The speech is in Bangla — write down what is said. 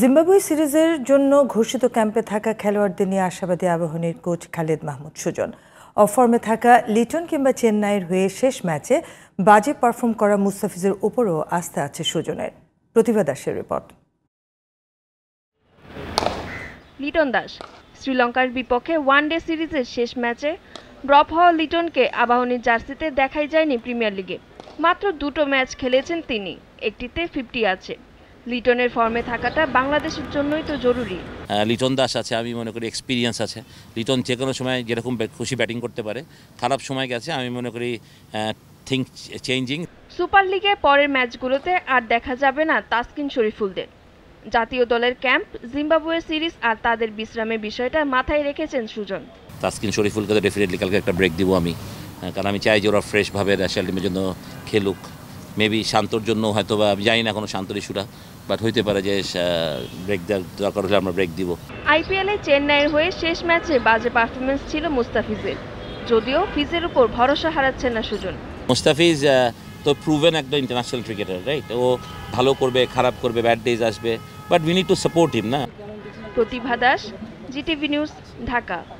জিম্বাবুয়ে সিরিজের জন্য ঘোষিত ক্যাম্পে থাকা খেলোয়াড়দের নিয়ে আশাবাদী আবাহনীর কোচ খালেদ মাহমুদ সুজন অফর্মে থাকা লিটন কিংবা চেন্নাইয়ের হয়ে শেষ ম্যাচে বাজে পারফর্ম করা মুস্তাফিজের ওপরও আস্থা আছে সুজনের প্রতিভা দাসের রিপোর্ট লিটন দাস শ্রীলঙ্কার বিপক্ষে ওয়ান ডে সিরিজের শেষ ম্যাচে ড্রপ হওয়া লিটনকে আবাহনীর জার্সিতে দেখাই যায়নি প্রিমিয়ার লিগে মাত্র দুটো ম্যাচ খেলেছেন তিনি একটিতে ফিফটি আছে লিটনের ফর্মে থাকাটা বাংলাদেশের জন্যই তো জরুরি হ্যাঁ, লিটন দাস আছে আমি মনে করি এক্সপিরিয়েন্স আছে লিটন যে কোনো সময় যেরকম খুশি ব্যাটিং করতে পারে খারাপ সময় গেছে আমি মনে করি থিঙ্ক চেঞ্জিং সুপার লিগে পরের ম্যাচগুলোতে আর দেখা যাবে না তাসকিন শরীফুলদের জাতীয় দলের ক্যাম্প জিম্বাবুয়ে সিরিজ আর তাদের বিশ্রামের বিষয়টা মাথায় রেখেছেন সুজন তাসকিন শরীফুলকে তো ডেফিনেটলি কালকে একটা ব্রেক দিব আমি হ্যাঁ, কারণ আমি চাই যে ওরা ফ্রেশভাবে ন্যাশনাল টিমের জন্য খেলুক মেবি শান্তর জন্য হয়তো বা আমি জানি না কোনো শান্তর ইস্যুটা বাট হইতে পারে যে ব্রেক দেওয়ার দরকার হলে আমরা ব্রেক দিব আইপিএলে চেন্নাইয়ের হয়ে শেষ ম্যাচে বাজে পারফরমেন্স ছিল মুস্তাফিজের যদিও ফিজের উপর ভরসা হারাচ্ছেন না সুজন মুস্তাফিজ তো প্রুভেন একদম ইন্টারন্যাশনাল ক্রিকেটার রাইট ও ভালো করবে খারাপ করবে ব্যাড ডেজ আসবে but we need to support him না প্রতিভা দাস জিটিভি নিউজ ঢাকা